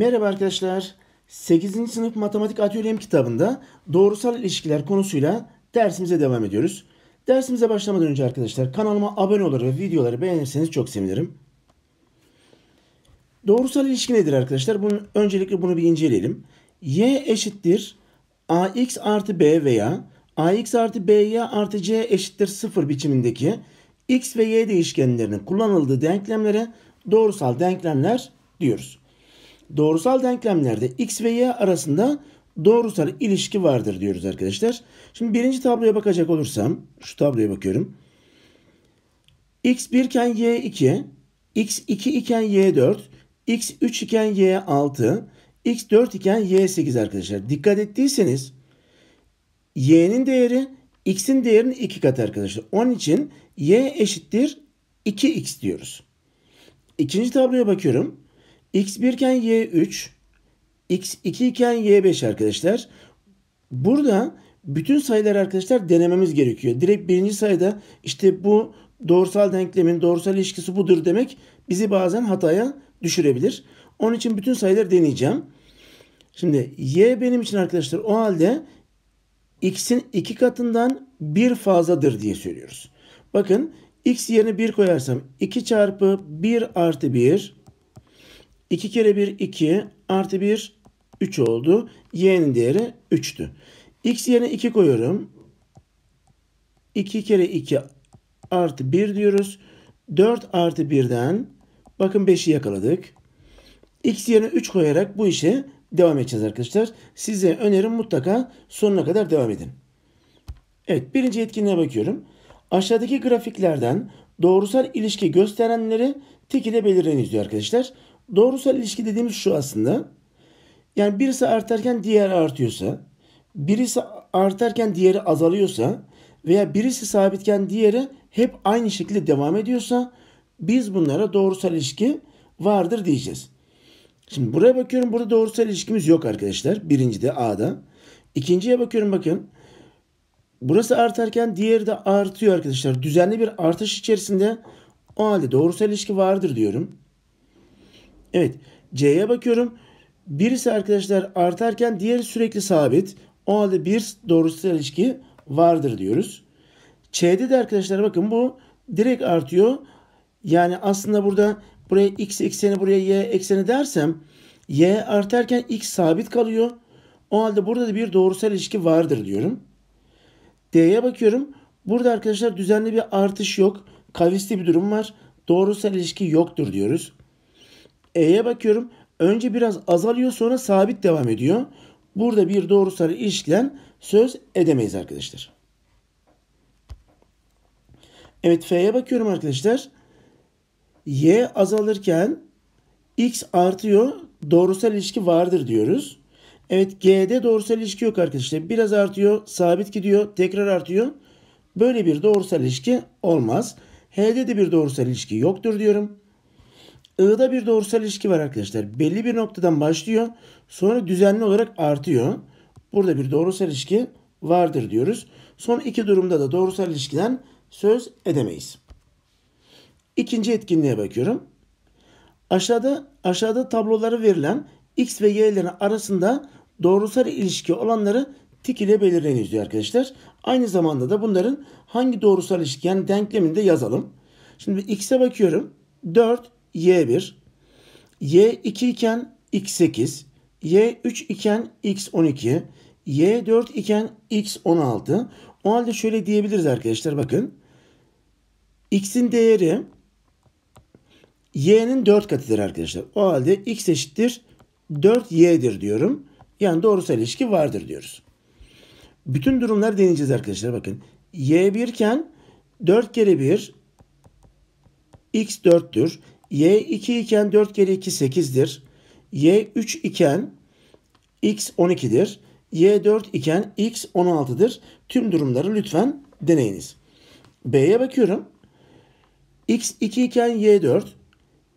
Merhaba arkadaşlar. 8. sınıf matematik atölyem kitabında doğrusal ilişkiler konusuyla dersimize devam ediyoruz. Dersimize başlamadan önce arkadaşlar kanalıma abone olur ve videoları beğenirseniz çok sevinirim. Doğrusal ilişki nedir arkadaşlar? Bunun, öncelikle bunu bir inceleyelim. Y eşittir ax artı b veya ax artı b'ye artı c eşittir 0 biçimindeki x ve y değişkenlerinin kullanıldığı denklemlere doğrusal denklemler diyoruz doğrusal denklemlerde x ve y arasında doğrusal ilişki vardır diyoruz arkadaşlar. Şimdi birinci tabloya bakacak olursam şu tabloya bakıyorum. x 1 iken y 2, x 2 iken y 4, x 3 iken y 6, x 4 iken y 8 arkadaşlar. Dikkat ettiyseniz y'nin değeri x'in değerinin 2 katı arkadaşlar. Onun için y eşittir 2x diyoruz. İkinci tabloya bakıyorum. X1 iken Y3, X2 iken Y5 arkadaşlar. Burada bütün sayılar arkadaşlar denememiz gerekiyor. Direkt birinci sayıda işte bu doğrusal denklemin doğrusal ilişkisi budur demek bizi bazen hataya düşürebilir. Onun için bütün sayıları deneyeceğim. Şimdi y benim için arkadaşlar o halde x'in iki katından bir fazladır diye söylüyoruz. Bakın x yerine 1 koyarsam 2 çarpı 1 artı 1 2 kere 1 2 artı 1 3 oldu. Y'nin değeri 3'tü. X yerine 2 koyuyorum. 2 kere 2 artı 1 diyoruz. 4 artı 1'den bakın 5'i yakaladık. X yerine 3 koyarak bu işe devam edeceğiz arkadaşlar. Size önerim mutlaka sonuna kadar devam edin. Evet birinci etkinliğe bakıyorum. Aşağıdaki grafiklerden doğrusal ilişki gösterenleri tik ile belirleyiniz diyor arkadaşlar doğrusal ilişki dediğimiz şu aslında. Yani birisi artarken diğeri artıyorsa, birisi artarken diğeri azalıyorsa veya birisi sabitken diğeri hep aynı şekilde devam ediyorsa biz bunlara doğrusal ilişki vardır diyeceğiz. Şimdi buraya bakıyorum burada doğrusal ilişkimiz yok arkadaşlar. Birincide A'da. İkinciye bakıyorum bakın. Burası artarken diğeri de artıyor arkadaşlar. Düzenli bir artış içerisinde o halde doğrusal ilişki vardır diyorum. Evet C'ye bakıyorum. Birisi arkadaşlar artarken diğeri sürekli sabit. O halde bir doğrusal ilişki vardır diyoruz. C'de de arkadaşlar bakın bu direkt artıyor. Yani aslında burada buraya x ekseni buraya y ekseni dersem y artarken x sabit kalıyor. O halde burada da bir doğrusal ilişki vardır diyorum. D'ye bakıyorum. Burada arkadaşlar düzenli bir artış yok. Kavisli bir durum var. Doğrusal ilişki yoktur diyoruz. E'ye bakıyorum. Önce biraz azalıyor sonra sabit devam ediyor. Burada bir doğrusal ilişkiden söz edemeyiz arkadaşlar. Evet F'ye bakıyorum arkadaşlar. Y azalırken X artıyor. Doğrusal ilişki vardır diyoruz. Evet G'de doğrusal ilişki yok arkadaşlar. Biraz artıyor, sabit gidiyor, tekrar artıyor. Böyle bir doğrusal ilişki olmaz. H'de de bir doğrusal ilişki yoktur diyorum. I'da bir doğrusal ilişki var arkadaşlar. Belli bir noktadan başlıyor. Sonra düzenli olarak artıyor. Burada bir doğrusal ilişki vardır diyoruz. Son iki durumda da doğrusal ilişkiden söz edemeyiz. İkinci etkinliğe bakıyorum. Aşağıda aşağıda tabloları verilen x ve y'lerin arasında doğrusal ilişki olanları tik ile belirleniz diyor arkadaşlar. Aynı zamanda da bunların hangi doğrusal ilişki yani denklemini de yazalım. Şimdi x'e bakıyorum. 4 y1, y2 iken x8, y3 iken x12, y4 iken x16. O halde şöyle diyebiliriz arkadaşlar bakın. x'in değeri y'nin 4 katıdır arkadaşlar. O halde x eşittir 4y'dir diyorum. Yani doğrusal ilişki vardır diyoruz. Bütün durumlar deneyeceğiz arkadaşlar bakın. y1 iken 4 kere 1 x4'tür. Y 2 iken 4 kere 2 8'dir. Y 3 iken X 12'dir. Y 4 iken X 16'dır. Tüm durumları lütfen deneyiniz. B'ye bakıyorum. X 2 iken Y 4,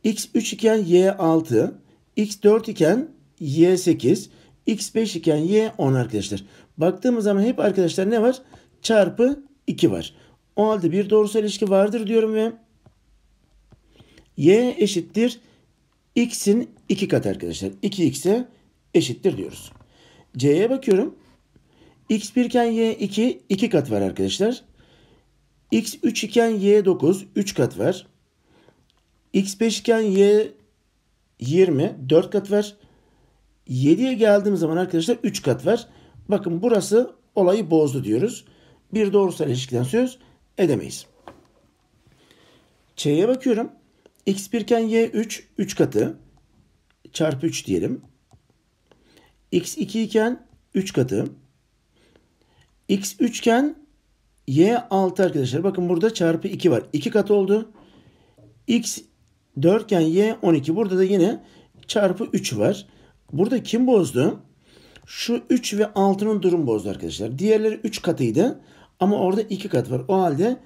X 3 iken Y 6, X 4 iken Y 8, X 5 iken Y 10 arkadaşlar. Baktığımız zaman hep arkadaşlar ne var? Çarpı 2 var. O halde bir doğrusal ilişki vardır diyorum ve y eşittir x'in 2 katı arkadaşlar. 2x'e eşittir diyoruz. c'ye bakıyorum. x1 iken y2 2 kat var arkadaşlar. x3 iken y9 3 kat var. x5 iken y 20 4 kat var. 7'ye geldiğim zaman arkadaşlar 3 kat var. Bakın burası olayı bozdu diyoruz. Bir doğrusal ilişkiden söz edemeyiz. Ç'ye bakıyorum x1 iken y3 3 katı çarpı 3 diyelim. x2 iken 3 katı. x3 iken y6 arkadaşlar. Bakın burada çarpı 2 var. 2 katı oldu. x4 iken y12. Burada da yine çarpı 3 var. Burada kim bozdu? Şu 3 ve 6'nın durum bozdu arkadaşlar. Diğerleri 3 katıydı ama orada 2 kat var. O halde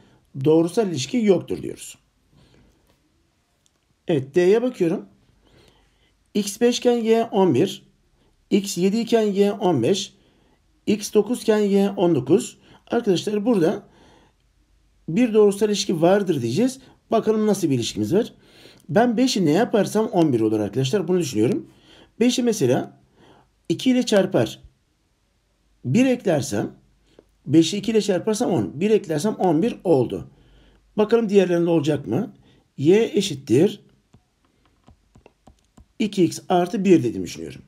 doğrusal ilişki yoktur diyoruz. Evet D'ye bakıyorum. X5 iken Y 11. X7 iken Y 15. X9 iken Y 19. Arkadaşlar burada bir doğrusal ilişki vardır diyeceğiz. Bakalım nasıl bir ilişkimiz var. Ben 5'i ne yaparsam 11 olur arkadaşlar. Bunu düşünüyorum. 5'i mesela 2 ile çarpar. 1 eklersem 5'i 2 ile çarparsam 10. 1 eklersem 11 oldu. Bakalım diğerlerinde olacak mı? Y eşittir 2x artı 1 dediğimi düşünüyorum.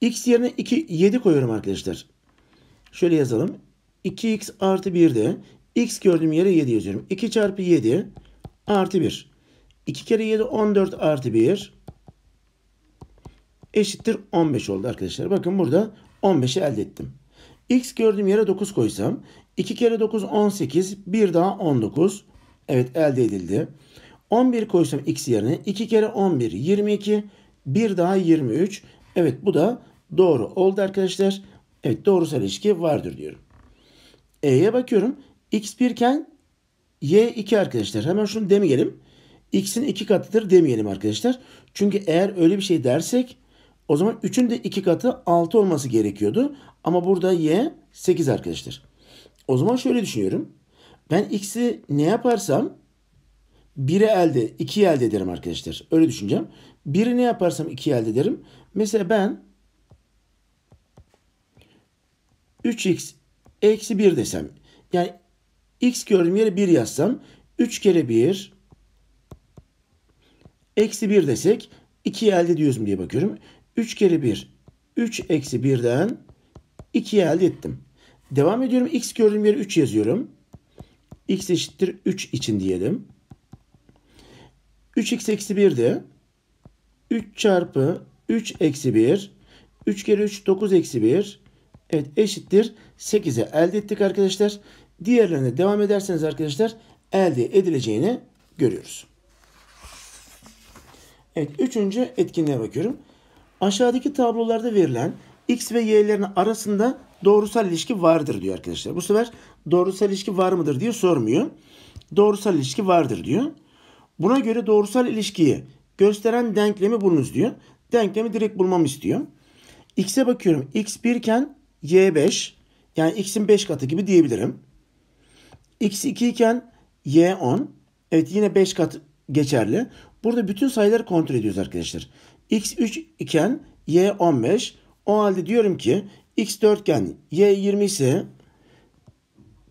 x yerine 2, 7 koyuyorum arkadaşlar. Şöyle yazalım. 2x artı 1'de x gördüğüm yere 7 yazıyorum. 2 çarpı 7 artı 1. 2 kere 7 14 artı 1 eşittir 15 oldu arkadaşlar. Bakın burada 15'i elde ettim. X gördüğüm yere 9 koysam 2 kere 9 18 1 daha 19. Evet elde edildi. 11 koysam x yerine 2 kere 11 22 1 daha 23. Evet bu da doğru oldu arkadaşlar. Evet doğrusal ilişki vardır diyorum. E'ye bakıyorum. X 1 iken Y 2 arkadaşlar. Hemen şunu demeyelim. X'in 2 katıdır demeyelim arkadaşlar. Çünkü eğer öyle bir şey dersek o zaman 3'ün de 2 katı 6 olması gerekiyordu. Ama burada Y 8 arkadaşlar. O zaman şöyle düşünüyorum. Ben X'i ne yaparsam biri elde, iki elde ederim arkadaşlar. Öyle düşüneceğim. Biri ne yaparsam iki elde ederim. Mesela ben 3x eksi 1 desem. Yani x gördüğüm yere 1 yazsam. 3 kere 1 eksi 1 desek 2'yi elde ediyoruz diye bakıyorum. 3 kere 1 3 eksi 1'den 2'yi elde ettim. Devam ediyorum. X gördüğüm yere 3 yazıyorum. X eşittir 3 için diyelim. 3x eksi 1'di. 3 çarpı 3 eksi 1. 3 kere 3 9 eksi 1. Evet eşittir 8'e elde ettik arkadaşlar. Diğerlerine devam ederseniz arkadaşlar elde edileceğini görüyoruz. Evet üçüncü etkinliğe bakıyorum. Aşağıdaki tablolarda verilen x ve y'lerin arasında doğrusal ilişki vardır diyor arkadaşlar. Bu sefer doğrusal ilişki var mıdır diye sormuyor. Doğrusal ilişki vardır diyor. Buna göre doğrusal ilişkiyi gösteren denklemi bulunuz diyor. Denklemi direkt bulmamı istiyor. X'e bakıyorum. X 1 iken Y 5. Yani X'in 5 katı gibi diyebilirim. X 2 iken Y 10. Evet yine 5 kat geçerli. Burada bütün sayıları kontrol ediyoruz arkadaşlar. X 3 iken Y 15. O halde diyorum ki X 4 iken Y 20 ise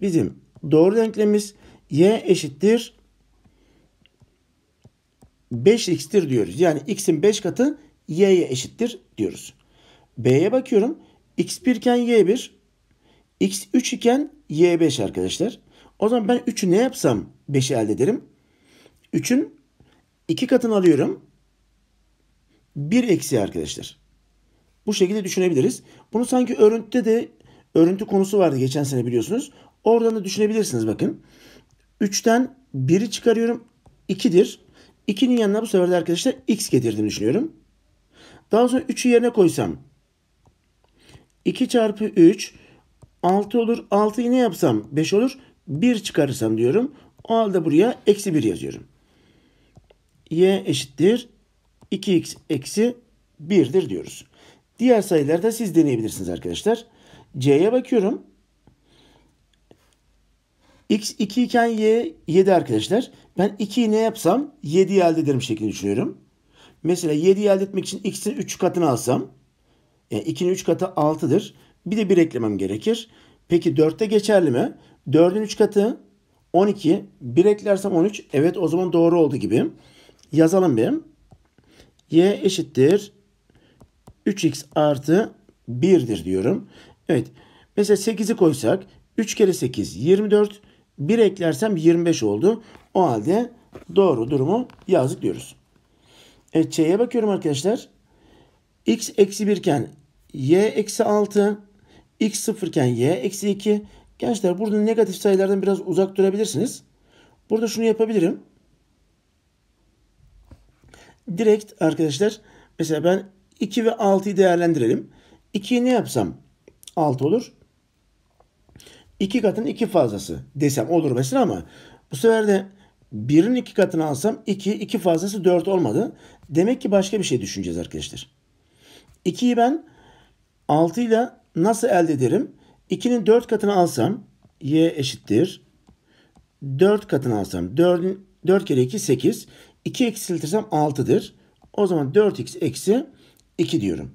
bizim doğru denklemimiz Y eşittir 5x'tir diyoruz. Yani x'in 5 katı y'ye eşittir diyoruz. B'ye bakıyorum. x1 iken y1, x3 iken y5 arkadaşlar. O zaman ben 3'ü ne yapsam 5'i elde ederim? 3'ün 2 katını alıyorum. 1 eksi arkadaşlar. Bu şekilde düşünebiliriz. Bunu sanki örüntüde de örüntü konusu vardı geçen sene biliyorsunuz. Oradan da düşünebilirsiniz bakın. 3'ten 1'i çıkarıyorum. 2'dir. 2'nin yanına bu sefer de arkadaşlar x getirdim düşünüyorum. Daha sonra 3'ü yerine koysam 2 çarpı 3 6 olur. 6'yı ne yapsam 5 olur. 1 çıkarırsam diyorum. O halde buraya eksi 1 yazıyorum. y eşittir 2x eksi 1'dir diyoruz. Diğer sayılarda siz deneyebilirsiniz arkadaşlar. c'ye bakıyorum. X 2 iken Y 7 arkadaşlar. Ben 2'yi ne yapsam 7'yi elde ederim şeklinde düşünüyorum. Mesela 7'yi elde etmek için X'in 3 katını alsam. Yani 2'nin 3 katı 6'dır. Bir de 1 eklemem gerekir. Peki 4'te geçerli mi? 4'ün 3 katı 12. 1 eklersem 13. Evet o zaman doğru oldu gibi. Yazalım bir. Y eşittir 3x artı 1'dir diyorum. Evet. Mesela 8'i koysak 3 kere 8 24. 1 eklersem 25 oldu. O halde doğru durumu yazdık diyoruz. Evet C'ye bakıyorum arkadaşlar. X eksi 1 iken Y eksi 6. X 0 iken Y eksi 2. Gençler burada negatif sayılardan biraz uzak durabilirsiniz. Burada şunu yapabilirim. Direkt arkadaşlar mesela ben 2 ve 6'yı değerlendirelim. 2'yi ne yapsam 6 olur. 2 katın iki fazlası desem olur mesela ama bu sefer de birin iki katını alsam iki iki fazlası dört olmadı. Demek ki başka bir şey düşüneceğiz arkadaşlar. 2'yi ben 6 ile nasıl elde ederim? 2'nin 4 katını alsam y eşittir. 4 katını alsam 4'ün 4 kere 2 8. 2 eksiltirsem 6'dır. O zaman 4x eksi 2 diyorum.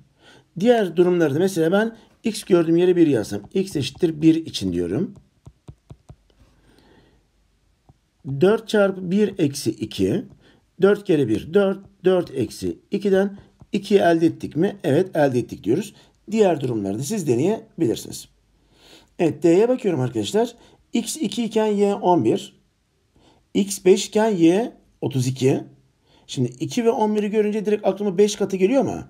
Diğer durumlarda mesela ben X gördüğüm yere 1 yazsam. X eşittir 1 için diyorum. 4 çarpı 1 eksi 2. 4 kere 1 4. 4 eksi 2'den 2'yi elde ettik mi? Evet elde ettik diyoruz. Diğer durumlarda siz deneyebilirsiniz. Evet D'ye bakıyorum arkadaşlar. X 2 iken Y 11. X 5 iken Y 32. Şimdi 2 ve 11'i görünce direkt aklıma 5 katı geliyor mu?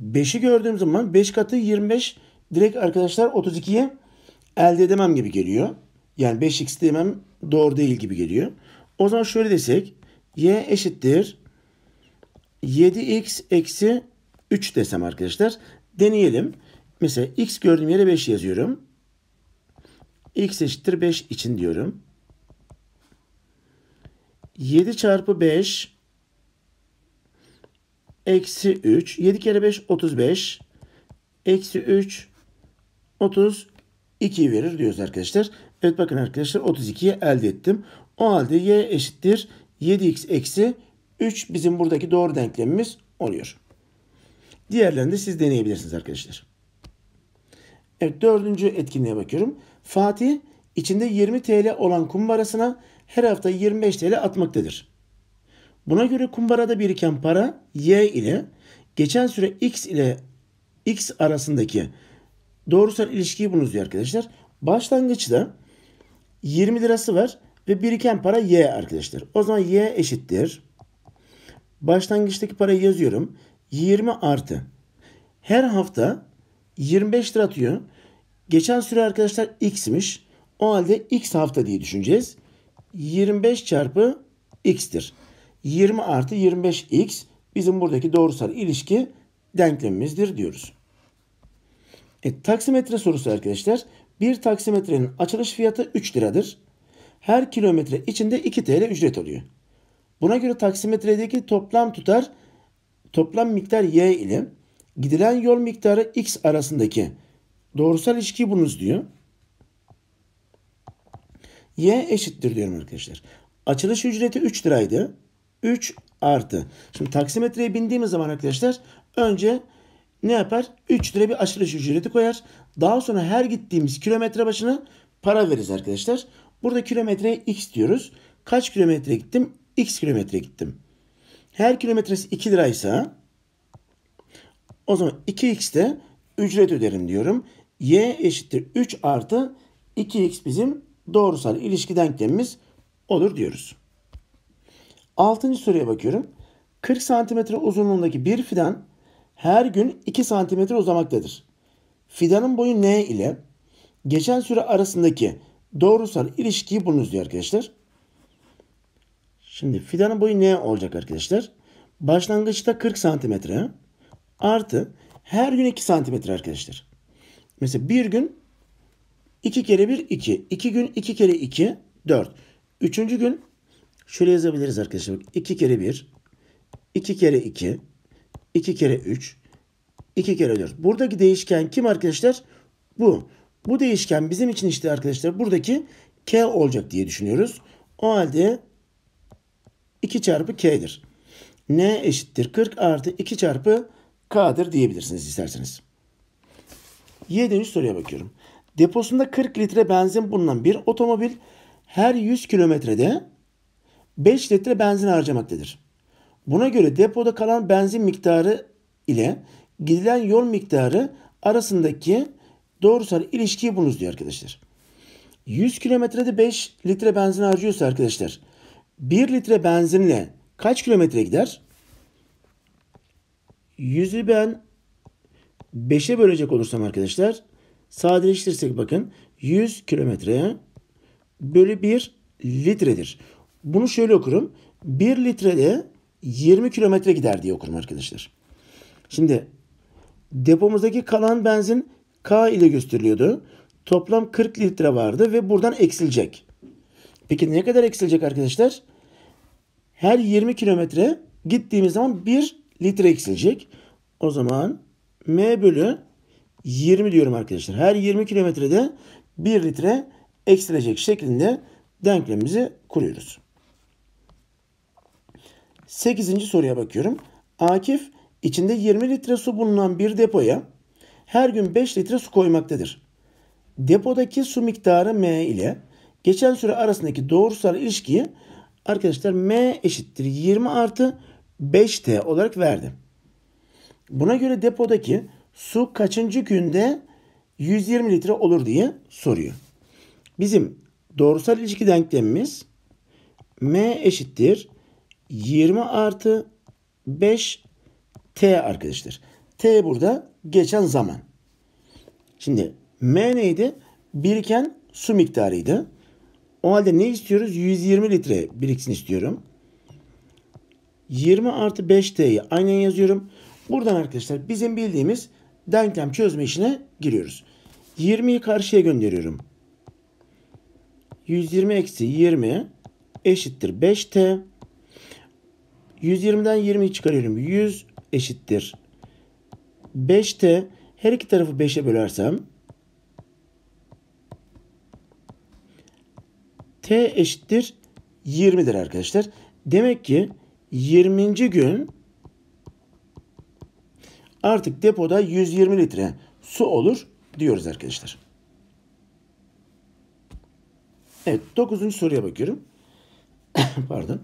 5'i gördüğüm zaman 5 katı 25 direkt arkadaşlar 32'ye elde edemem gibi geliyor. Yani 5x demem doğru değil gibi geliyor. O zaman şöyle desek y eşittir 7x eksi 3 desem arkadaşlar. Deneyelim. Mesela x gördüğüm yere 5 yazıyorum. x eşittir 5 için diyorum. 7 çarpı 5 eksi 3. 7 kere 5 35. Eksi 3 32 verir diyoruz arkadaşlar. Evet bakın arkadaşlar 32'yi elde ettim. O halde y eşittir 7x eksi 3 bizim buradaki doğru denklemimiz oluyor. Diğerlerini de siz deneyebilirsiniz arkadaşlar. Evet dördüncü etkinliğe bakıyorum. Fatih içinde 20 TL olan kumbarasına her hafta 25 TL atmaktadır. Buna göre kumbarada biriken para Y ile geçen süre X ile X arasındaki doğrusal ilişkiyi bulunuz diyor arkadaşlar. Başlangıçta 20 lirası var ve biriken para Y arkadaşlar. O zaman Y eşittir. Başlangıçtaki parayı yazıyorum. 20 artı. Her hafta 25 lira atıyor. Geçen süre arkadaşlar x'miş. O halde x hafta diye düşüneceğiz. 25 çarpı x'tir. 20 artı 25x bizim buradaki doğrusal ilişki denklemimizdir diyoruz. E, taksimetre sorusu arkadaşlar. Bir taksimetrenin açılış fiyatı 3 liradır. Her kilometre içinde 2 TL ücret oluyor. Buna göre taksimetredeki toplam tutar toplam miktar y ile gidilen yol miktarı x arasındaki doğrusal ilişkiyi bulunuz diyor. y eşittir diyorum arkadaşlar. Açılış ücreti 3 liraydı. 3 artı. Şimdi taksimetreye bindiğimiz zaman arkadaşlar önce ne yapar? 3 lira bir açılış ücreti koyar. Daha sonra her gittiğimiz kilometre başına para veririz arkadaşlar. Burada kilometreye x diyoruz. Kaç kilometre gittim? X kilometre gittim. Her kilometresi 2 liraysa o zaman 2x de ücret öderim diyorum. y eşittir 3 artı 2x bizim doğrusal ilişki denklemimiz olur diyoruz. Altıncı soruya bakıyorum. 40 cm uzunluğundaki bir fidan her gün 2 cm uzamaktadır. Fidanın boyu n ile geçen süre arasındaki doğrusal ilişkiyi bulunuz diyor arkadaşlar. Şimdi fidanın boyu n olacak arkadaşlar? Başlangıçta 40 santimetre artı her gün 2 santimetre arkadaşlar. Mesela bir gün 2 kere 1 2. 2 gün 2 kere 2 4. Üçüncü gün Şöyle yazabiliriz arkadaşlar. 2 kere 1, 2 kere 2, 2 kere 3, 2 kere 4. Buradaki değişken kim arkadaşlar? Bu. Bu değişken bizim için işte arkadaşlar buradaki k olacak diye düşünüyoruz. O halde 2 çarpı k'dir. n eşittir 40 artı 2 çarpı k'dır diyebilirsiniz isterseniz. Y3 soruya bakıyorum. Deposunda 40 litre benzin bulunan bir otomobil her 100 kilometrede 5 litre benzin harcamaktadır. Buna göre depoda kalan benzin miktarı ile gidilen yol miktarı arasındaki doğrusal ilişkiyi bulunuz diyor arkadaşlar. 100 kilometrede 5 litre benzin harcıyorsa arkadaşlar 1 litre benzinle kaç kilometre gider? 100'ü ben 5'e bölecek olursam arkadaşlar sadeleştirsek bakın 100 kilometre bölü 1 litredir. Bunu şöyle okurum. 1 litrede 20 kilometre gider diye okurum arkadaşlar. Şimdi depomuzdaki kalan benzin K ile gösteriliyordu. Toplam 40 litre vardı ve buradan eksilecek. Peki ne kadar eksilecek arkadaşlar? Her 20 kilometre gittiğimiz zaman 1 litre eksilecek. O zaman M bölü 20 diyorum arkadaşlar. Her 20 kilometrede 1 litre eksilecek şeklinde denklemimizi kuruyoruz. 8. soruya bakıyorum. Akif içinde 20 litre su bulunan bir depoya her gün 5 litre su koymaktadır. Depodaki su miktarı M ile geçen süre arasındaki doğrusal ilişkiyi arkadaşlar M eşittir 20 artı 5T olarak verdi. Buna göre depodaki su kaçıncı günde 120 litre olur diye soruyor. Bizim doğrusal ilişki denklemimiz M eşittir 20 artı 5 t arkadaşlar. T burada geçen zaman. Şimdi M neydi? Biriken su miktarıydı. O halde ne istiyoruz? 120 litre biriksin istiyorum. 20 artı 5T'yi aynen yazıyorum. Buradan arkadaşlar bizim bildiğimiz denklem çözme işine giriyoruz. 20'yi karşıya gönderiyorum. 120 eksi 20 eşittir 5T. 120'den 20'yi çıkarıyorum. 100 eşittir. 5t her iki tarafı 5'e bölersem t eşittir 20'dir arkadaşlar. Demek ki 20. gün artık depoda 120 litre su olur diyoruz arkadaşlar. Evet 9. soruya bakıyorum. Pardon.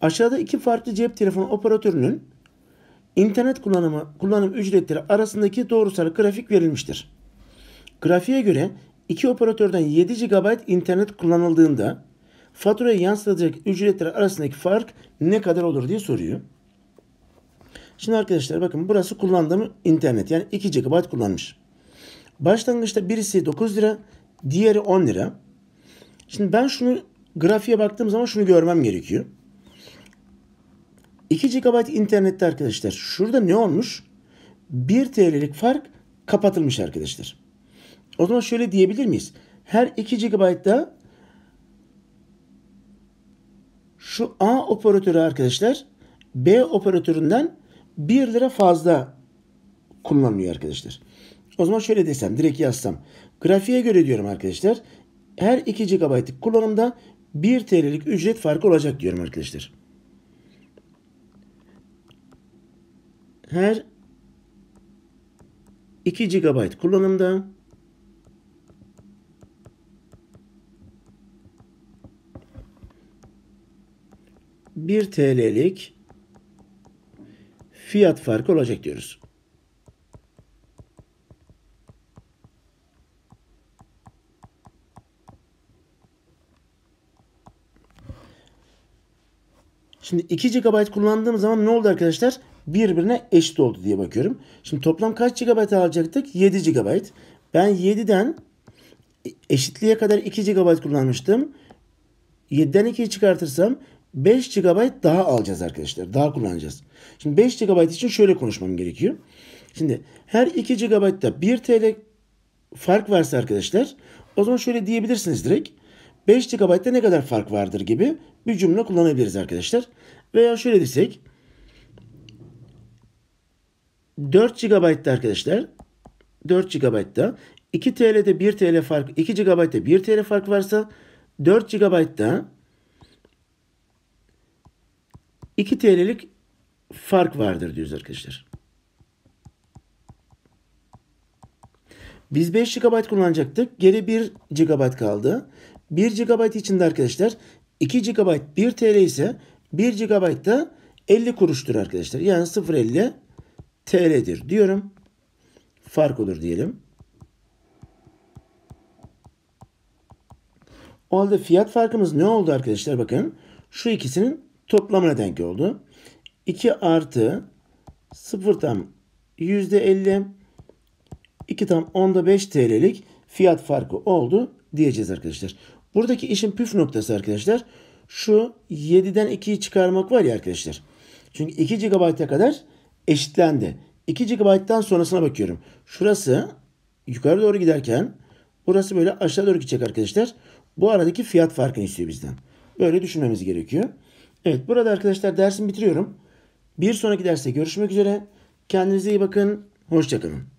Aşağıda iki farklı cep telefonu operatörünün internet kullanımı, kullanım ücretleri arasındaki doğrusal grafik verilmiştir. Grafiğe göre iki operatörden 7 GB internet kullanıldığında faturaya yansıtılacak ücretler arasındaki fark ne kadar olur diye soruyor. Şimdi arkadaşlar bakın burası kullandığım internet yani 2 GB kullanmış. Başlangıçta birisi 9 lira, diğeri 10 lira. Şimdi ben şunu grafiğe baktığım zaman şunu görmem gerekiyor. 2 GB internette arkadaşlar şurada ne olmuş? 1 TL'lik fark kapatılmış arkadaşlar. O zaman şöyle diyebilir miyiz? Her 2 GB'da şu A operatörü arkadaşlar B operatöründen 1 lira fazla kullanılıyor arkadaşlar. O zaman şöyle desem direkt yazsam. Grafiğe göre diyorum arkadaşlar. Her 2 GB'lık kullanımda 1 TL'lik ücret farkı olacak diyorum arkadaşlar. her 2 GB kullanımda bir TL'lik fiyat farkı olacak diyoruz. Şimdi 2 GB kullandığım zaman ne oldu arkadaşlar? birbirine eşit oldu diye bakıyorum. Şimdi toplam kaç GB alacaktık? 7 GB. Ben 7'den eşitliğe kadar 2 GB kullanmıştım. 7'den 2'yi çıkartırsam 5 GB daha alacağız arkadaşlar. Daha kullanacağız. Şimdi 5 GB için şöyle konuşmam gerekiyor. Şimdi her 2 GB'da 1 TL fark varsa arkadaşlar o zaman şöyle diyebilirsiniz direkt. 5 GB'da ne kadar fark vardır gibi bir cümle kullanabiliriz arkadaşlar. Veya şöyle desek 4 GB'da arkadaşlar 4 GB'da 2 TL'de 1 TL fark 2 GB'da 1 TL fark varsa 4 GB'da 2 TL'lik fark vardır diyoruz arkadaşlar. Biz 5 GB kullanacaktık. Geri 1 GB kaldı. 1 GB içinde arkadaşlar 2 GB 1 TL ise 1 GB da 50 kuruştur arkadaşlar. Yani 0.50 TL'dir diyorum. Fark olur diyelim. O halde fiyat farkımız ne oldu arkadaşlar? Bakın şu ikisinin toplamına denk oldu. 2 artı 0 tam %50 2 tam onda 5 TL'lik fiyat farkı oldu diyeceğiz arkadaşlar. Buradaki işin püf noktası arkadaşlar şu 7'den 2'yi çıkarmak var ya arkadaşlar. Çünkü 2 GB'a kadar eşitlendi. 2 GB'dan sonrasına bakıyorum. Şurası yukarı doğru giderken burası böyle aşağı doğru gidecek arkadaşlar. Bu aradaki fiyat farkını istiyor bizden. Böyle düşünmemiz gerekiyor. Evet burada arkadaşlar dersimi bitiriyorum. Bir sonraki derste görüşmek üzere. Kendinize iyi bakın. Hoşçakalın.